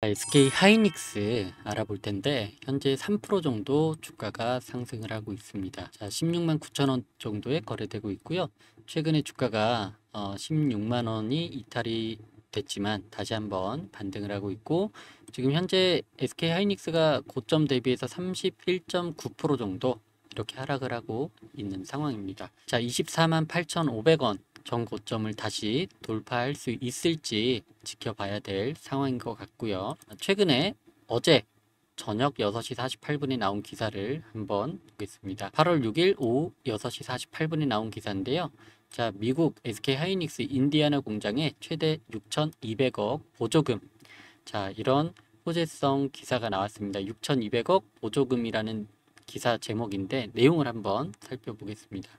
SK 하이닉스 알아볼 텐데 현재 3% 정도 주가가 상승을 하고 있습니다. 자, 16만 9천원 정도에 거래되고 있고요. 최근에 주가가 어, 16만 원이 이탈이 됐지만 다시 한번 반등을 하고 있고 지금 현재 SK 하이닉스가 고점 대비해서 31.9% 정도 이렇게 하락을 하고 있는 상황입니다. 자, 24만 8,500원 전 고점을 다시 돌파할 수 있을지 지켜봐야 될 상황인 것 같고요. 최근에 어제 저녁 6시 48분에 나온 기사를 한번 보겠습니다. 8월 6일 오후 6시 48분에 나온 기사인데요. 자, 미국 SK 하이닉스 인디아나 공장에 최대 6,200억 보조금. 자, 이런 호재성 기사가 나왔습니다. 6,200억 보조금이라는 기사 제목인데 내용을 한번 살펴보겠습니다.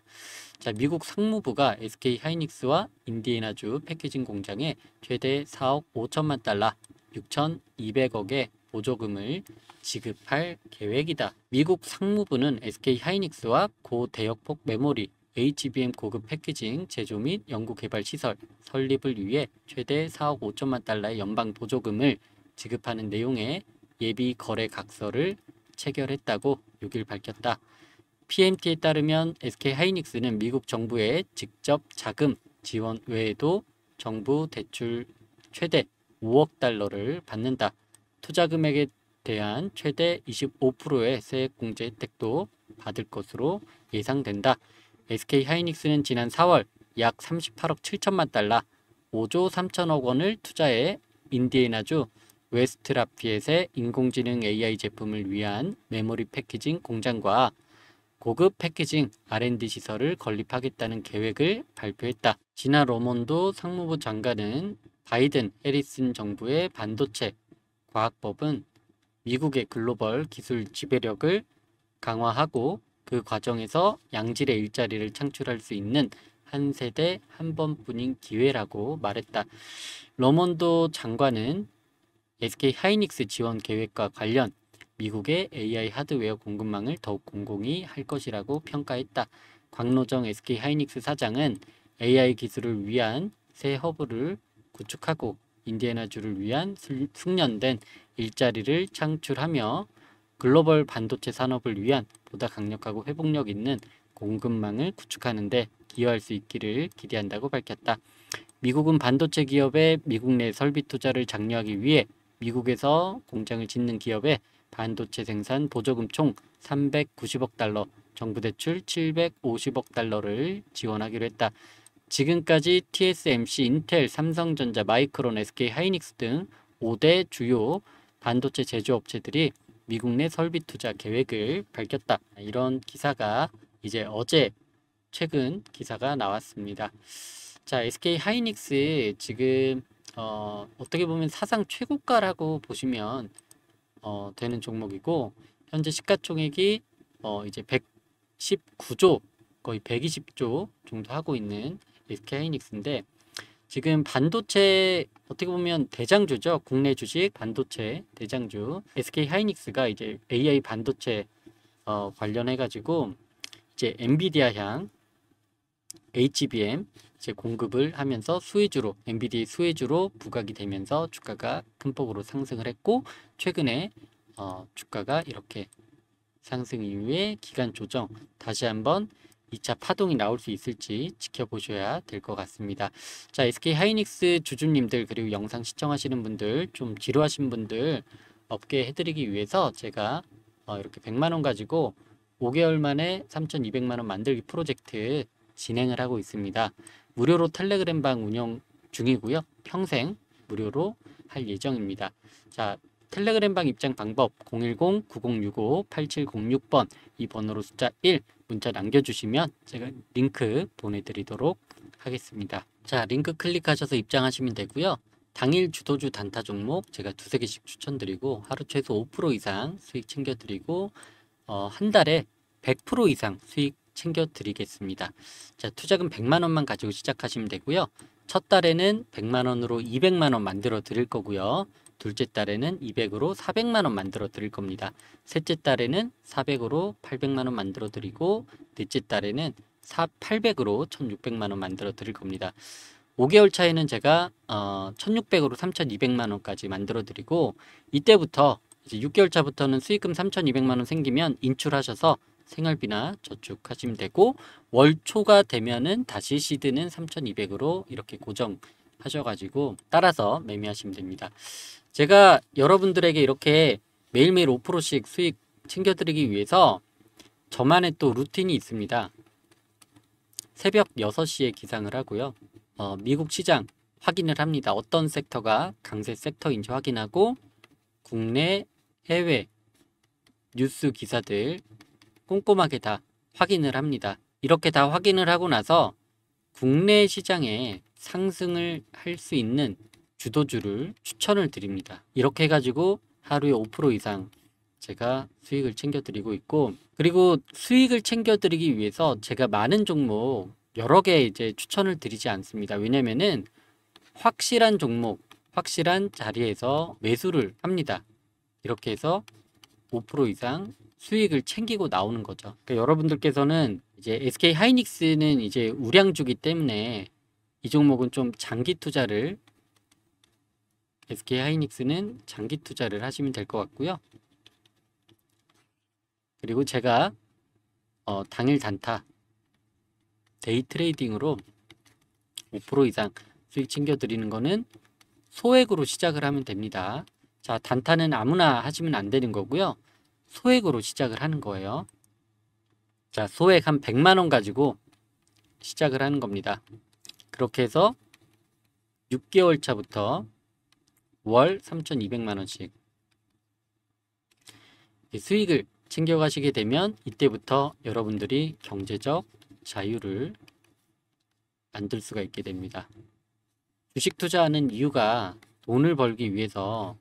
자, 미국 상무부가 SK 하이닉스와 인디애나주 패키징 공장에 최대 4억 5천만 달러 6,200억의 보조금을 지급할 계획이다. 미국 상무부는 SK 하이닉스와 고대역폭 메모리, HBM 고급 패키징 제조 및 연구개발 시설 설립을 위해 최대 4억 5천만 달러의 연방 보조금을 지급하는 내용의 예비 거래 각서를 체결했다고 6일 밝혔다. PMT에 따르면 SK 하이닉스는 미국 정부의 직접 자금 지원 외에도 정부 대출 최대 5억 달러를 받는다. 투자 금액에 대한 최대 25%의 세액 공제 혜택도 받을 것으로 예상된다. SK 하이닉스는 지난 4월 약 38억 7천만 달러, 5조 3천억 원을 투자해 인디애나주 웨스트라피엣의 인공지능 AI 제품을 위한 메모리 패키징 공장과 고급 패키징 R&D 시설을 건립하겠다는 계획을 발표했다. 지나 로몬도 상무부 장관은 바이든 해리슨 정부의 반도체 과학법은 미국의 글로벌 기술 지배력을 강화하고 그 과정에서 양질의 일자리를 창출할 수 있는 한 세대 한 번뿐인 기회라고 말했다. 러먼도 장관은 SK 하이닉스 지원 계획과 관련 미국의 AI 하드웨어 공급망을 더욱 공공이 할 것이라고 평가했다. 광노정 SK 하이닉스 사장은 AI 기술을 위한 새 허브를 구축하고 인디애나주를 위한 숙련된 일자리를 창출하며 글로벌 반도체 산업을 위한 보다 강력하고 회복력 있는 공급망을 구축하는데 기여할 수 있기를 기대한다고 밝혔다. 미국은 반도체 기업의 미국 내 설비 투자를 장려하기 위해 미국에서 공장을 짓는 기업에 반도체 생산 보조금 총 390억 달러, 정부 대출 750억 달러를 지원하기로 했다. 지금까지 TSMC, 인텔, 삼성전자, 마이크론, SK 하이닉스 등 5대 주요 반도체 제조업체들이 미국 내 설비 투자 계획을 밝혔다. 이런 기사가 이제 어제 최근 기사가 나왔습니다. 자, SK 하이닉스 지금 어, 어떻게 보면 사상 최고가라고 보시면 어, 되는 종목이고 현재 시가총액이 어, 이제 119조 거의 120조 정도 하고 있는 SK 하이닉스인데 지금 반도체 어떻게 보면 대장주죠. 국내 주식 반도체 대장주 SK 하이닉스가 이제 AI 반도체 어, 관련해 가지고 이제 엔비디아 향 HBM 이제 공급을 하면서 수혜주로 엔비디 수혜주로 부각이 되면서 주가가 큰폭으로 상승을 했고 최근에 어, 주가가 이렇게 상승 이후에 기간 조정 다시 한번 2차 파동이 나올 수 있을지 지켜보셔야 될 것 같습니다. 자, SK 하이닉스 주주님들 그리고 영상 시청하시는 분들 좀 지루하신 분들 업계 해드리기 위해서 제가 어, 이렇게 100만 원 가지고 5개월 만에 3,200만 원 만들기 프로젝트 진행을 하고 있습니다. 무료로 텔레그램 방 운영 중이고요. 평생 무료로 할 예정입니다. 자, 텔레그램 방 입장 방법 010-9065-8706번 이 번호로 숫자 1 문자 남겨주시면 제가 링크 보내드리도록 하겠습니다. 자, 링크 클릭하셔서 입장하시면 되고요. 당일 주도주 단타 종목 제가 두세 개씩 추천드리고 하루 최소 5% 이상 수익 챙겨드리고 어, 한 달에 100% 이상 수익 챙겨드리겠습니다. 자, 투자금 100만 원만 가지고 시작하시면 되고요. 첫 달에는 100만 원으로 200만 원 만들어 드릴 거고요. 둘째 달에는 200으로 400만 원 만들어 드릴 겁니다. 셋째 달에는 400으로 800만 원 만들어 드리고 넷째 달에는 800으로 1600만 원 만들어 드릴 겁니다. 5개월 차에는 제가 어, 1600으로 3200만 원까지 만들어 드리고 이때부터 이제 6개월 차부터는 수익금 3200만 원 생기면 인출하셔서 생활비나 저축하시면 되고 월초가 되면은 다시 시드는 3,200으로 이렇게 고정 하셔가지고 따라서 매매하시면 됩니다. 제가 여러분들에게 이렇게 매일매일 5%씩 수익 챙겨드리기 위해서 저만의 또 루틴이 있습니다. 새벽 6시에 기상을 하고요. 어, 미국 시장 확인을 합니다. 어떤 섹터가 강세 섹터인지 확인하고 국내, 해외 뉴스 기사들 꼼꼼하게 다 확인을 합니다. 이렇게 다 확인을 하고 나서 국내 시장에 상승을 할 수 있는 주도주를 추천을 드립니다. 이렇게 해가지고 하루에 5% 이상 제가 수익을 챙겨드리고 있고 그리고 수익을 챙겨드리기 위해서 제가 많은 종목 여러 개 이제 추천을 드리지 않습니다. 왜냐면은 확실한 종목, 확실한 자리에서 매수를 합니다. 이렇게 해서 5% 이상 수익을 챙기고 나오는 거죠. 그러니까 여러분들께서는 이제 SK 하이닉스는 이제 우량주기 때문에 이 종목은 좀 장기 투자를 SK 하이닉스는 장기 투자를 하시면 될 것 같고요. 그리고 제가 어, 당일 단타 데이 트레이딩으로 5% 이상 수익 챙겨드리는 거는 소액으로 시작을 하면 됩니다. 자 단타는 아무나 하시면 안 되는 거고요. 소액으로 시작을 하는 거예요. 자, 소액 한 100만 원 가지고 시작을 하는 겁니다. 그렇게 해서 6개월 차부터 월 3,200만 원씩 수익을 챙겨가시게 되면 이때부터 여러분들이 경제적 자유를 만들 수가 있게 됩니다. 주식 투자하는 이유가 돈을 벌기 위해서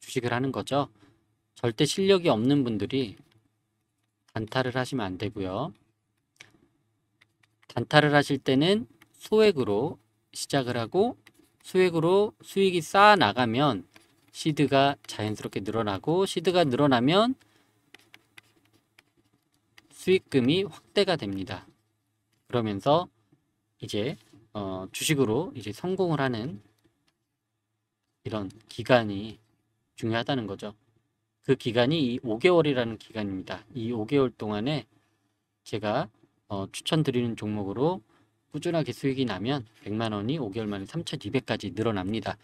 주식을 하는 거죠. 절대 실력이 없는 분들이 단타를 하시면 안 되고요. 단타를 하실 때는 소액으로 시작을 하고 소액으로 수익이 쌓아 나가면 시드가 자연스럽게 늘어나고 시드가 늘어나면 수익금이 확대가 됩니다. 그러면서 이제 어, 주식으로 이제 성공을 하는 이런 기간이 중요하다는 거죠. 그 기간이 이 5개월이라는 기간입니다. 이 5개월 동안에 제가 어, 추천드리는 종목으로 꾸준하게 수익이 나면 100만 원이 5개월 만에 3,200까지 늘어납니다.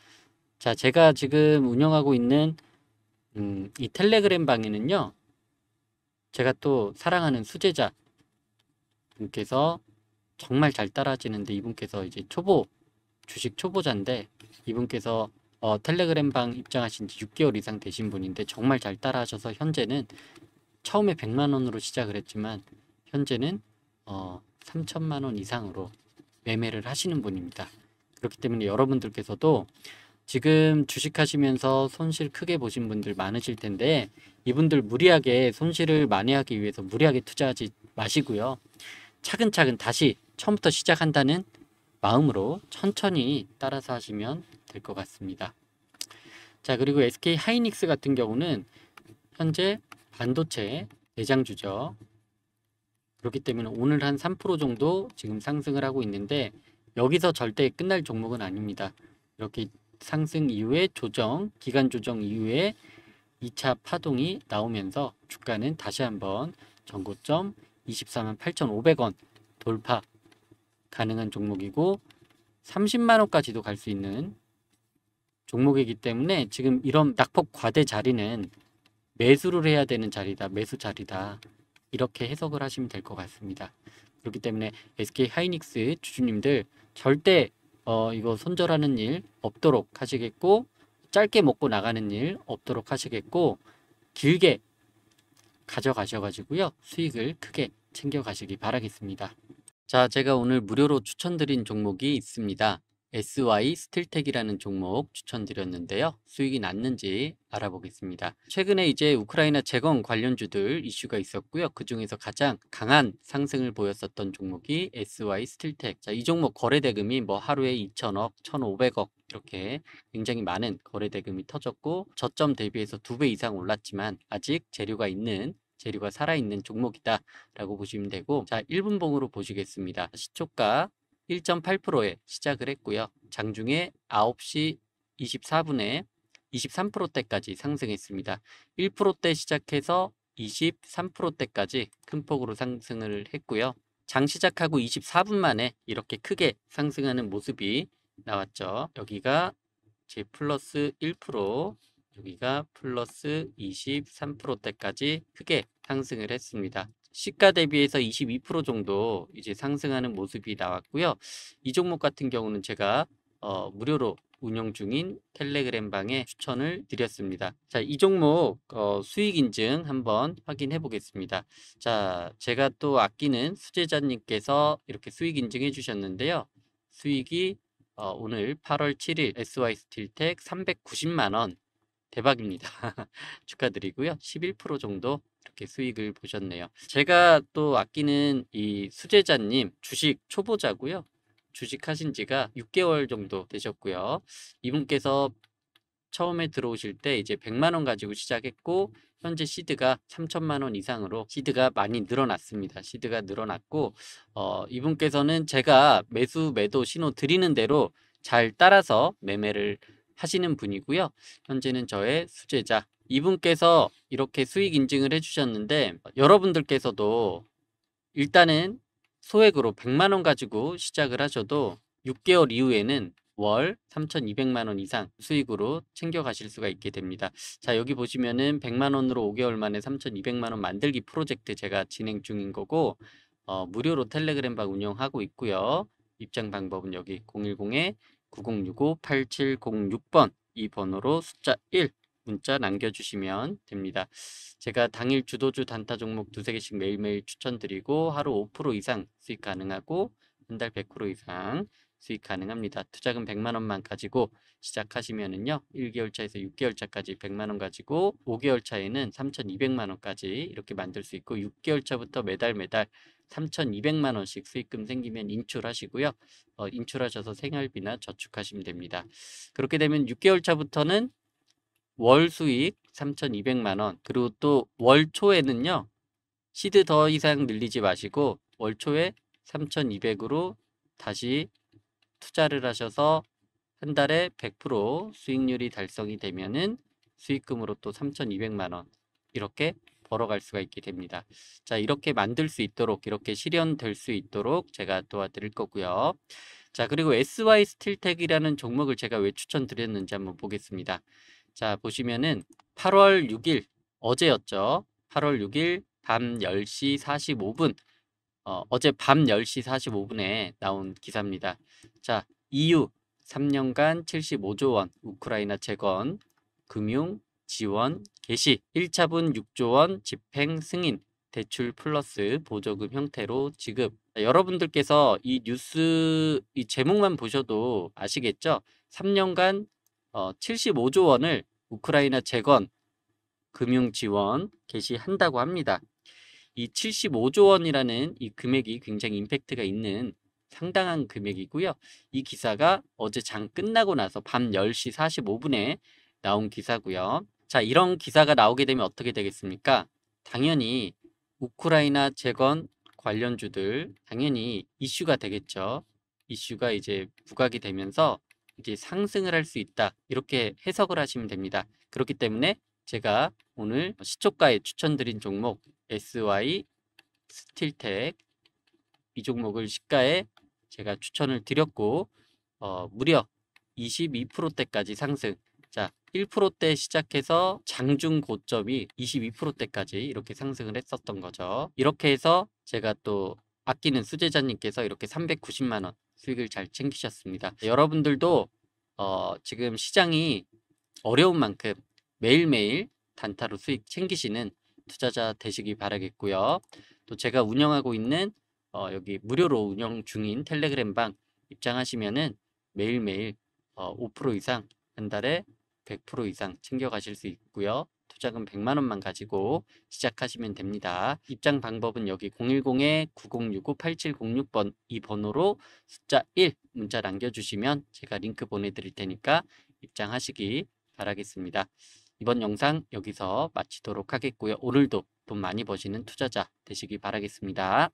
자, 제가 지금 운영하고 있는 음, 이 텔레그램 방에는요. 제가 또 사랑하는 수제자 분께서 정말 잘따라지는데 이분께서 이제 초보 주식 초보자인데 이분께서 어, 텔레그램방 입장하신 지 6개월 이상 되신 분인데 정말 잘 따라하셔서 현재는 처음에 100만 원으로 시작을 했지만 현재는 어, 3천만 원 이상으로 매매를 하시는 분입니다. 그렇기 때문에 여러분들께서도 지금 주식하시면서 손실 크게 보신 분들 많으실 텐데 이분들 무리하게 손실을 만회하기 위해서 무리하게 투자하지 마시고요. 차근차근 다시 처음부터 시작한다는 마음으로 천천히 따라서 하시면 될 것 같습니다. 자 그리고 SK 하이닉스 같은 경우는 현재 반도체 대장주죠. 그렇기 때문에 오늘 한 3% 정도 지금 상승을 하고 있는데 여기서 절대 끝날 종목은 아닙니다. 이렇게 상승 이후에 조정, 기간 조정 이후에 2차 파동이 나오면서 주가는 다시 한번 전고점 248,500원 돌파 가능한 종목이고 30만 원까지도 갈 수 있는 종목이기 때문에 지금 이런 낙폭 과대 자리는 매수를 해야 되는 자리다. 매수 자리다. 이렇게 해석을 하시면 될 것 같습니다. 그렇기 때문에 SK 하이닉스 주주님들 절대 어, 이거 손절하는 일 없도록 하시겠고 짧게 먹고 나가는 일 없도록 하시겠고 길게 가져가셔가지고요. 수익을 크게 챙겨가시기 바라겠습니다. 자, 제가 오늘 무료로 추천드린 종목이 있습니다. SY 스틸텍이라는 종목 추천드렸는데요. 수익이 났는지 알아보겠습니다. 최근에 이제 우크라이나 재건 관련주들 이슈가 있었고요. 그 중에서 가장 강한 상승을 보였었던 종목이 SY 스틸텍. 자, 이 종목 거래 대금이 뭐 하루에 2천억, 1,500억 이렇게 굉장히 많은 거래 대금이 터졌고 저점 대비해서 두 배 이상 올랐지만 아직 재료가 있는 재료가 살아있는 종목이다라고 보시면 되고 자 1분봉으로 보시겠습니다. 시초가 1.8%에 시작을 했고요. 장중에 9시 24분에 23%대까지 상승했습니다. 1%대 시작해서 23%대까지 큰 폭으로 상승을 했고요. 장 시작하고 24분 만에 이렇게 크게 상승하는 모습이 나왔죠. 여기가 제 플러스 1% 여기가 플러스 23%대까지 크게 상승을 했습니다. 시가 대비해서 22% 정도 이제 상승하는 모습이 나왔고요. 이 종목 같은 경우는 제가 어, 무료로 운영 중인 텔레그램 방에 추천을 드렸습니다. 자, 이 종목 어, 수익 인증 한번 확인해 보겠습니다. 자, 제가 또 아끼는 수제자님께서 이렇게 수익 인증해 주셨는데요. 수익이 어, 오늘 8월 7일 SY 스틸텍 390만 원 대박입니다. 축하드리고요. 11% 음. 정도 이렇게 수익을 보셨네요. 제가 또 아끼는 이 수제자님 주식 초보자고요. 주식하신 지가 6개월 정도 되셨고요. 이분께서 처음에 들어오실 때 이제 100만 원 가지고 시작했고 현재 시드가 3천만 원 이상으로 시드가 많이 늘어났습니다. 시드가 늘어났고 어, 이분께서는 제가 매수 매도 신호 드리는 대로 잘 따라서 매매를 하시는 분이고요. 현재는 저의 수제자 이분께서 이렇게 수익 인증을 해주셨는데 여러분들께서도 일단은 소액으로 100만 원 가지고 시작을 하셔도 6개월 이후에는 월 3,200만 원 이상 수익으로 챙겨 가실 수가 있게 됩니다. 자, 여기 보시면은 100만 원으로 5개월 만에 3,200만 원 만들기 프로젝트 제가 진행 중인 거고 어, 무료로 텔레그램 방 운영하고 있고요. 입장 방법은 여기 010에 9065-8706번 이 번호로 숫자 1 문자 남겨주시면 됩니다. 제가 당일 주도주 단타 종목 두세 개씩 매일매일 추천드리고 하루 5% 이상 수익 가능하고 한 달 100% 이상 수익 가능합니다. 투자금 100만 원만 가지고 시작하시면은요. 1개월 차에서 6개월 차까지 100만 원 가지고 5개월 차에는 3,200만 원까지 이렇게 만들 수 있고 6개월 차부터 매달 매달 3,200만 원씩 수익금 생기면 인출하시고요. 어, 인출하셔서 생활비나 저축하시면 됩니다. 그렇게 되면 6개월 차부터는 월 수익 3,200만 원 그리고 또 월 초에는요. 시드 더 이상 늘리지 마시고 월 초에 3,200으로 다시 투자를 하셔서 한 달에 100% 수익률이 달성이 되면은 수익금으로 또 3,200만 원 이렇게 벌어갈 수가 있게 됩니다. 자, 이렇게 만들 수 있도록 이렇게 실현될 수 있도록 제가 도와드릴 거고요. 자, 그리고 SY 스틸텍이라는 종목을 제가 왜 추천드렸는지 한번 보겠습니다. 자, 보시면은 8월 6일 어제였죠. 8월 6일 밤 10시 45분 어, 어제 밤 10시 45분에 나온 기사입니다. 자, EU 3년간 75조 원 우크라이나 재건 금융 지원 개시 1차분 6조 원 집행 승인 대출 플러스 보조금 형태로 지급 여러분들께서 이 뉴스 이 제목만 보셔도 아시겠죠? 3년간 어, 75조 원을 우크라이나 재건 금융 지원 개시한다고 합니다. 이 75조 원이라는 이 금액이 굉장히 임팩트가 있는 상당한 금액이고요. 이 기사가 어제 장 끝나고 나서 밤 10시 45분에 나온 기사고요. 자, 이런 기사가 나오게 되면 어떻게 되겠습니까? 당연히 우크라이나 재건 관련주들 당연히 이슈가 되겠죠. 이슈가 이제 부각이 되면서 이제 상승을 할 수 있다. 이렇게 해석을 하시면 됩니다. 그렇기 때문에 제가 오늘 시초가에 추천드린 종목 SY 스틸텍 이 종목을 시가에 제가 추천을 드렸고 어, 무려 22%대까지 상승 자 1%대 시작해서 장중 고점이 22%대까지 이렇게 상승을 했었던 거죠. 이렇게 해서 제가 또 아끼는 수제자님께서 이렇게 390만원 수익을 잘 챙기셨습니다. 여러분들도 어, 지금 시장이 어려운 만큼 매일매일 단타로 수익 챙기시는 투자자 되시기 바라겠고요. 또 제가 운영하고 있는 어, 여기 무료로 운영 중인 텔레그램 방 입장하시면은 매일매일 어, 5% 이상 한 달에 100% 이상 챙겨가실 수 있고요. 투자금 100만 원만 가지고 시작하시면 됩니다. 입장 방법은 여기 010-9065-8706번 이 번호로 숫자 1 문자 남겨주시면 제가 링크 보내드릴 테니까 입장하시기 바라겠습니다. 이번 영상 여기서 마치도록 하겠고요. 오늘도 돈 많이 버시는 투자자 되시기 바라겠습니다.